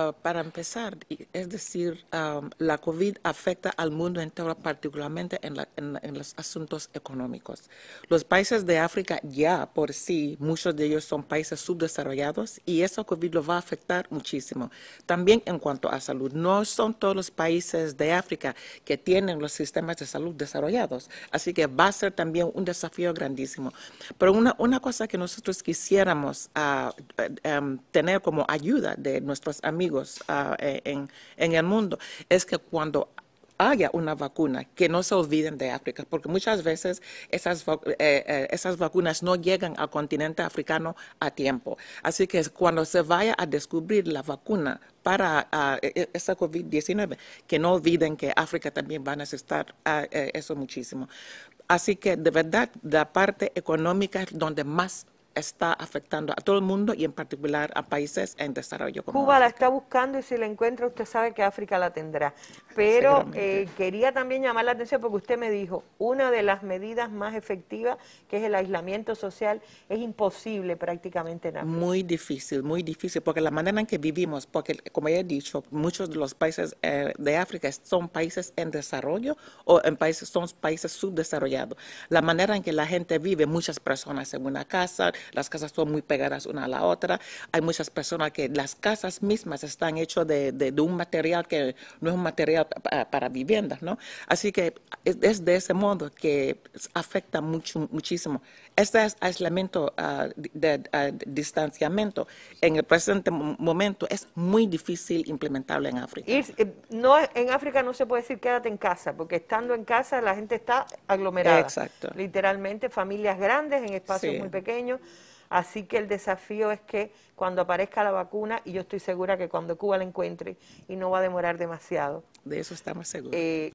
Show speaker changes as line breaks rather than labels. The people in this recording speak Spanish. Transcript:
Ah, para empezar, es decir, la COVID afecta al mundo entero, particularmente en, los asuntos económicos. Los países de África ya por sí, muchos de ellos son países subdesarrollados y eso COVID lo va a afectar muchísimo. También en cuanto a salud, no son todos los países de África que tienen los sistemas de salud desarrollados, así que va a ser también un desafío grandísimo. Pero una, cosa que nosotros quisiéramos ah, eh, em, tener como ayuda de nuestros amigos, amigos ah, eh, en, el mundo, es que cuando haya una vacuna, que no se olviden de África, porque muchas veces esas, eh, eh, esas vacunas no llegan al continente africano a tiempo. Así que cuando se vaya a descubrir la vacuna para ah, e, e, esa COVID-19, que no olviden que África también va a necesitar ah, eso muchísimo. Así que de verdad, la parte económica es donde más está afectando a todo el mundo y en particular a países en desarrollo. Como
Cuba la está buscando y si la encuentra usted sabe que África la tendrá. Pero eh, quería también llamar la atención porque usted me dijo, una de las medidas más efectivas, que es el aislamiento social, es imposible prácticamente en
África. Muy difícil, muy difícil, porque la manera en que vivimos, porque como ya he dicho, muchos de los países eh, de África son países en desarrollo o en países, son países subdesarrollados. La manera en que la gente vive, muchas personas en una casa, las casas son muy pegadas una a la otra. Hay muchas personas que las casas mismas están hechas de, un material que no es un material para, viviendas, ¿no? Así que es, de ese modo que afecta mucho, muchísimo. Este aislamiento, ah, de, ah, distanciamiento en el presente momento es muy difícil implementable en África.
Eh, no, en África no se puede decir quédate en casa, porque estando en casa la gente está aglomerada. Exacto. Literalmente, familias grandes en espacios muy pequeños. Así que el desafío es que cuando aparezca la vacuna, y yo estoy segura que cuando Cuba la encuentre, y no va a demorar demasiado.
De eso estamos seguros. Eh,